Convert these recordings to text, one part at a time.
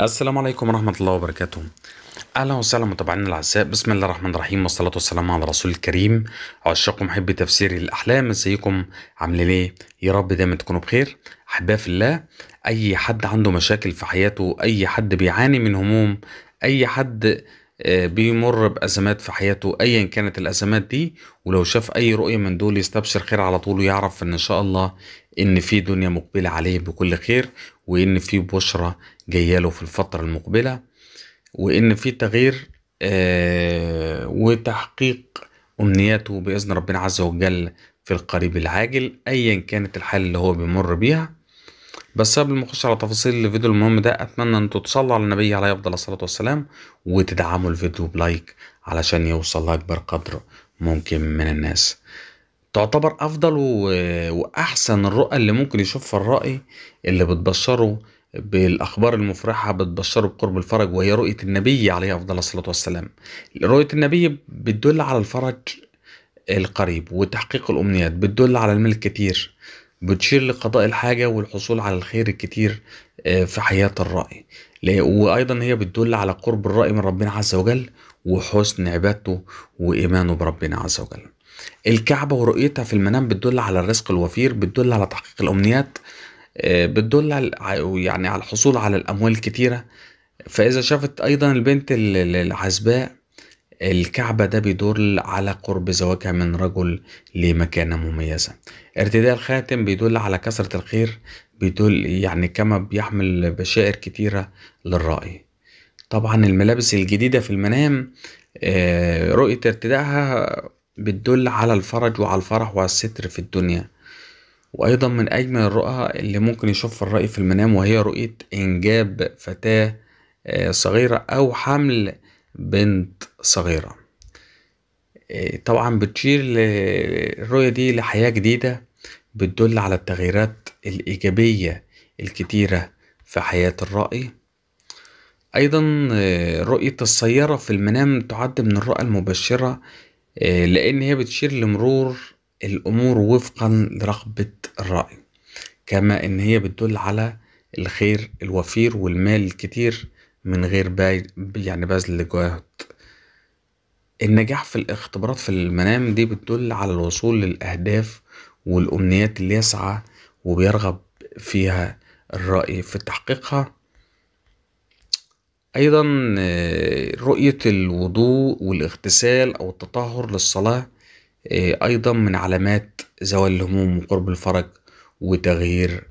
السلام عليكم ورحمة الله وبركاته أهلا وسهلا متابعينا الأعزاء بسم الله الرحمن الرحيم والصلاة والسلام على رسول الكريم عشاق محبي تفسير الأحلام ازيكم عاملين إيه يا رب دايما تكونوا بخير أحباء في الله أي حد عنده مشاكل في حياته أي حد بيعاني من هموم أي حد آه، بيمر بأزمات في حياته أيا كانت الأزمات دي ولو شاف أي رؤية من دول يستبشر خير على طول ويعرف إن شاء الله إن في دنيا مقبلة عليه بكل خير وإن في بشرة جاية له في الفترة المقبلة وإن في تغيير آه، وتحقيق أمنياته بإذن ربنا عز وجل في القريب العاجل أيا كانت الحال اللي هو بيمر بيها بس قبل ما اخش على تفاصيل الفيديو المهم ده اتمنى ان تصلوا على النبي عليه افضل الصلاه والسلام وتدعموا الفيديو بلايك علشان يوصل لاكبر قدر ممكن من الناس تعتبر افضل واحسن الرؤى اللي ممكن يشوفها الرائي اللي بتبشره بالاخبار المفرحه بتبشره بقرب الفرج وهي رؤيه النبي عليه افضل الصلاه والسلام رؤيه النبي بتدل على الفرج القريب وتحقيق الامنيات بتدل على الملك كتير بتشير لقضاء الحاجة والحصول على الخير الكتير آه، في حياة الرأي وأيضا هي بتدل على قرب الرأي من ربنا عز وجل وحسن عبادته وإيمانه بربنا عز وجل الكعبة ورؤيتها في المنام بتدل على الرزق الوفير بتدل على تحقيق الأمنيات آه، بتدل على يعني على الحصول على الأموال الكتيرة فإذا شافت أيضا البنت العزباء الكعبة ده بيدل على قرب زواجها من رجل لمكانة مميزة ارتداء الخاتم بيدل على كثرة الخير بيدل يعني كما بيحمل بشائر كتيرة للرأي طبعا الملابس الجديدة في المنام آه، رؤية ارتدائها بتدل على الفرج وعلى الفرح وعلى الستر في الدنيا وأيضا من أجمل الرؤى اللي ممكن يشوف الرأي في المنام وهي رؤية إنجاب فتاة آه، صغيرة أو حمل بنت صغيرة إيه، طبعا بتشير الرؤية دي لحياة جديدة بتدل على التغييرات الإيجابية الكتيرة في حياة الرأي أيضا آه، رؤية السيارة في المنام تعد من الرؤى المبشرة آه، لأن هي بتشير لمرور الأمور وفقا لرغبة الرأي كما إن هي بتدل على الخير الوفير والمال الكتير من غير باي يعني بذل جهد النجاح في الاختبارات في المنام دي بتدل على الوصول للأهداف والأمنيات اللي يسعى وبيرغب فيها الرأي في تحقيقها أيضا آه، رؤية الوضوء والاغتسال أو التطهر للصلاة آه، أيضا من علامات زوال الهموم وقرب الفرج وتغيير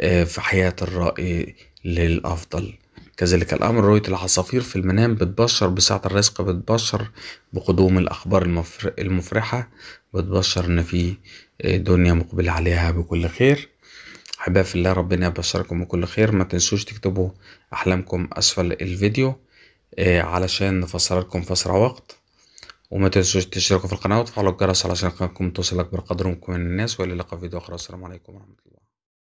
آه، في حياة الرأي للأفضل كذلك الأمر رؤية العصافير في المنام بتبشر بسعة الرزق بتبشر بقدوم الأخبار المفرحة بتبشر إن في آه، دنيا مقبلة عليها بكل خير أحبائي في الله ربنا يبشركم بكل خير ما تنسوش تكتبوا أحلامكم أسفل الفيديو آه، علشان نفسر لكم أسرع وقت وما تنسوش تشتركوا في القناة وتفعلوا الجرس علشان قناتكم توصلك بالقدر من الناس والى اللقاء في فيديو آخر السلام عليكم ورحمة الله